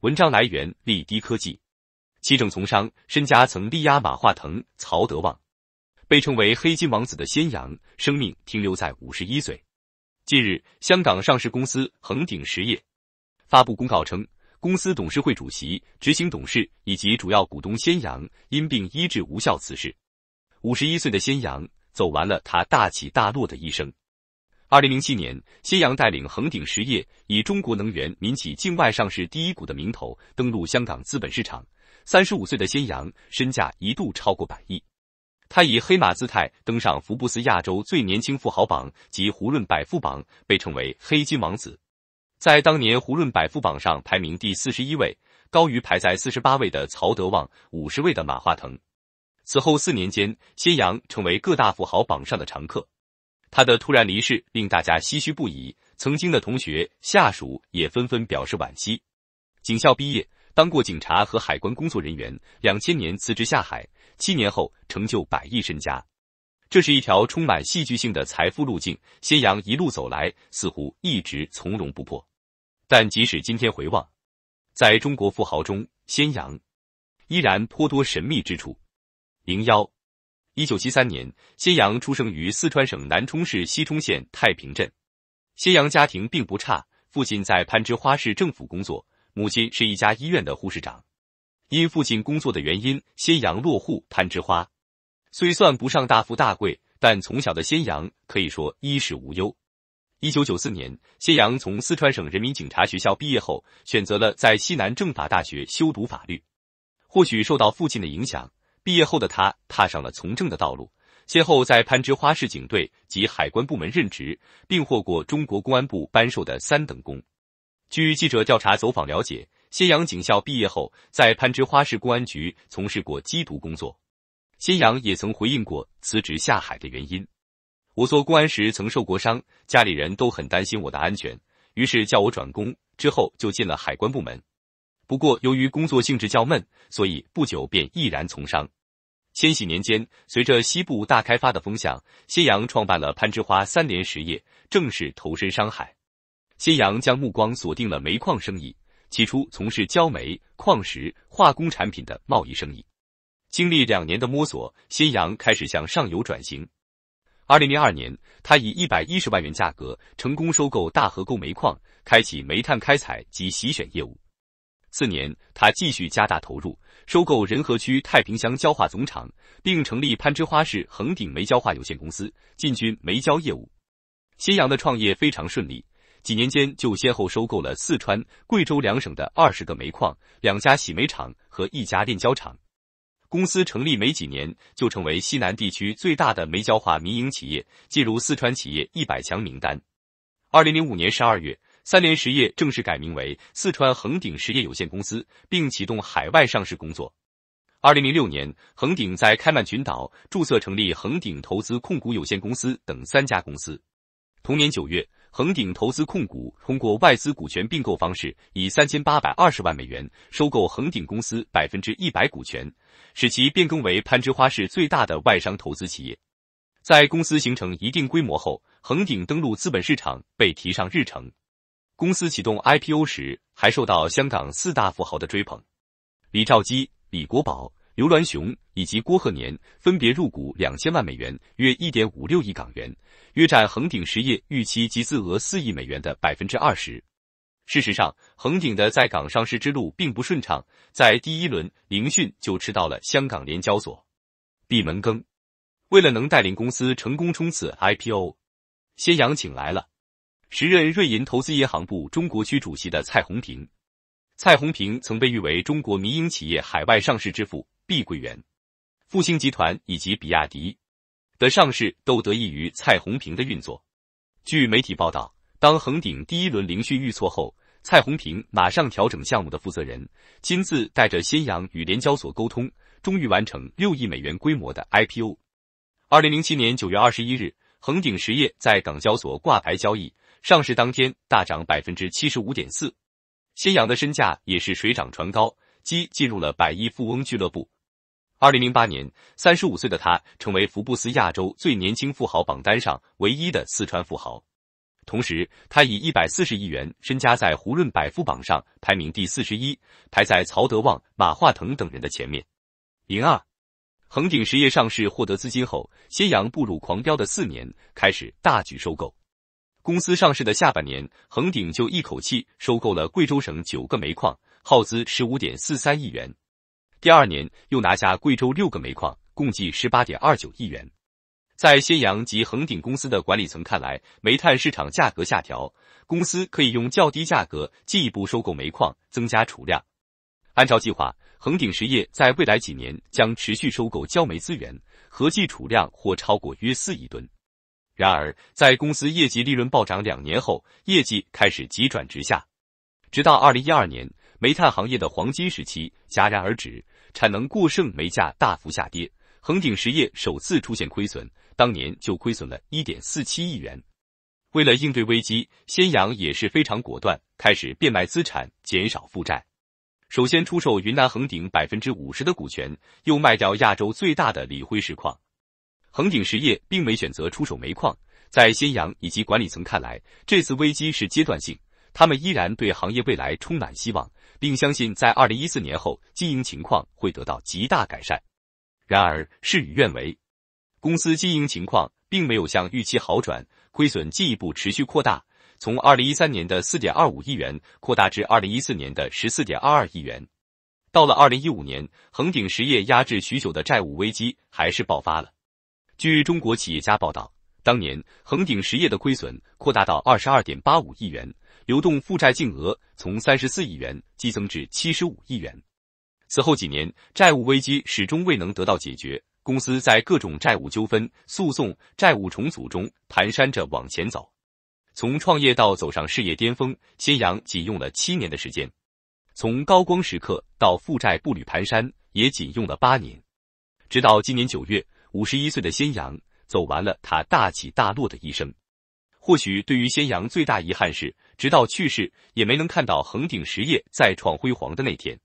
文章来源：立滴科技。其政从商，身家曾力压马化腾、曹德旺，被称为“黑金王子”的先洋，生命停留在五十一岁。近日，香港上市公司恒鼎实业发布公告称，公司董事会主席、执行董事以及主要股东先洋因病医治无效辞世。五十一岁的先洋，走完了他大起大落的一生。二零零七年，仙阳带领恒鼎实业以中国能源民企境外上市第一股的名头登陆香港资本市场。三十五岁的仙阳，身价一度超过百亿。他以黑马姿态登上福布斯亚洲最年轻富豪榜及胡润百富榜，被称为“黑金王子”。在当年胡润百富榜上排名第四十一位，高于排在四十八位的曹德旺、五十位的马化腾。此后四年间，仙阳成为各大富豪榜上的常客。他的突然离世令大家唏嘘不已，曾经的同学、下属也纷纷表示惋惜。警校毕业，当过警察和海关工作人员，两千年辞职下海，七年后成就百亿身家。这是一条充满戏剧性的财富路径。仙洋一路走来，似乎一直从容不迫，但即使今天回望，在中国富豪中，仙洋依然颇多神秘之处。零幺。一九七三年，谢阳出生于四川省南充市西充县太平镇。谢阳家庭并不差，父亲在攀枝花市政府工作，母亲是一家医院的护士长。因父亲工作的原因，谢阳落户攀枝花。虽算不上大富大贵，但从小的谢阳可以说衣食无忧。一九九四年，谢阳从四川省人民警察学校毕业后，选择了在西南政法大学修读法律。或许受到父亲的影响。毕业后的他踏上了从政的道路，先后在攀枝花市警队及海关部门任职，并获过中国公安部颁授的三等功。据记者调查走访了解，新阳警校毕业后，在攀枝花市公安局从事过缉毒工作。新阳也曾回应过辞职下海的原因：“我做公安时曾受过伤，家里人都很担心我的安全，于是叫我转工，之后就进了海关部门。”不过，由于工作性质较闷，所以不久便毅然从商。千禧年间，随着西部大开发的风向，谢阳创办了攀枝花三联实业，正式投身商海。谢阳将目光锁定了煤矿生意，起初从事焦煤、矿石、化工产品的贸易生意。经历两年的摸索，谢阳开始向上游转型。二零零二年，他以一百一十万元价格成功收购大河沟煤矿，开启煤炭开采及洗选业务。次年，他继续加大投入，收购仁和区太平乡焦化总厂，并成立攀枝花市恒鼎煤焦化有限公司，进军煤焦业务。新阳的创业非常顺利，几年间就先后收购了四川、贵州两省的二十个煤矿、两家洗煤厂和一家炼焦厂。公司成立没几年，就成为西南地区最大的煤焦化民营企业，进入四川企业一百强名单。二零零五年十二月。三联实业正式改名为四川恒鼎实业有限公司，并启动海外上市工作。二零零六年，恒鼎在开曼群岛注册成立恒鼎投资控股有限公司等三家公司。同年九月，恒鼎投资控股通过外资股权并购方式，以三千八百二十万美元收购恒鼎公司百分之一百股权，使其变更为攀枝花市最大的外商投资企业。在公司形成一定规模后，恒鼎登陆资本市场被提上日程。公司启动 IPO 时，还受到香港四大富豪的追捧，李兆基、李国宝、刘銮雄以及郭鹤年分别入股两千万美元，约一点五六亿港元，约占恒鼎实业预期集资额四亿美元的百分之二十。事实上，恒鼎的在港上市之路并不顺畅，在第一轮聆讯就吃到了香港联交所闭门羹。为了能带领公司成功冲刺 IPO，先阳请来了。时任瑞银投资银行部中国区主席的蔡宏平，蔡宏平曾被誉为中国民营企业海外上市之父。碧桂园、复星集团以及比亚迪的上市都得益于蔡宏平的运作。据媒体报道，当恒鼎第一轮聆讯遇挫后，蔡宏平马上调整项目的负责人，亲自带着新阳与联交所沟通，终于完成六亿美元规模的 IPO。二零零七年九月二十一日，恒鼎实业在港交所挂牌交易。上市当天大涨百分之七十五点四，新阳的身价也是水涨船高，即进入了百亿富翁俱乐部。二零零八年，三十五岁的他成为福布斯亚洲最年轻富豪榜单上唯一的四川富豪。同时，他以一百四十亿元身家在胡润百富榜上排名第四十一，排在曹德旺、马化腾等人的前面。零二，恒鼎实业上市获得资金后，新阳步入狂飙的四年，开始大举收购。公司上市的下半年，恒鼎就一口气收购了贵州省九个煤矿，耗资十五点四三亿元。第二年又拿下贵州六个煤矿，共计十八点二九亿元。在先阳及恒鼎公司的管理层看来，煤炭市场价格下调，公司可以用较低价格进一步收购煤矿，增加储量。按照计划，恒鼎实业在未来几年将持续收购焦煤资源，合计储量或超过约四亿吨。然而，在公司业绩利润暴涨两年后，业绩开始急转直下。直到二零一二年，煤炭行业的黄金时期戛然而止，产能过剩，煤价大幅下跌，恒鼎实业首次出现亏损，当年就亏损了一点四七亿元。为了应对危机，先阳也是非常果断，开始变卖资产，减少负债。首先出售云南恒鼎百分之五十的股权，又卖掉亚洲最大的理辉石矿。恒鼎实业并没选择出手煤矿，在新阳以及管理层看来，这次危机是阶段性，他们依然对行业未来充满希望，并相信在二零一四年后经营情况会得到极大改善。然而事与愿违，公司经营情况并没有像预期好转，亏损进一步持续扩大，从二零一三年的四点二五亿元扩大至二零一四年的十四点二二亿元。到了二零一五年，恒鼎实业压制许久的债务危机还是爆发了。据中国企业家报道，当年恒鼎实业的亏损扩大到二十二点八五亿元，流动负债净额从三十四亿元激增至七十五亿元。此后几年，债务危机始终未能得到解决，公司在各种债务纠纷、诉讼、债务重组中蹒跚着往前走。从创业到走上事业巅峰，新阳仅用了七年的时间；从高光时刻到负债步履蹒跚，也仅用了八年。直到今年九月。五十一岁的仙阳走完了他大起大落的一生，或许对于仙阳最大遗憾是，直到去世也没能看到恒鼎实业再创辉煌的那天。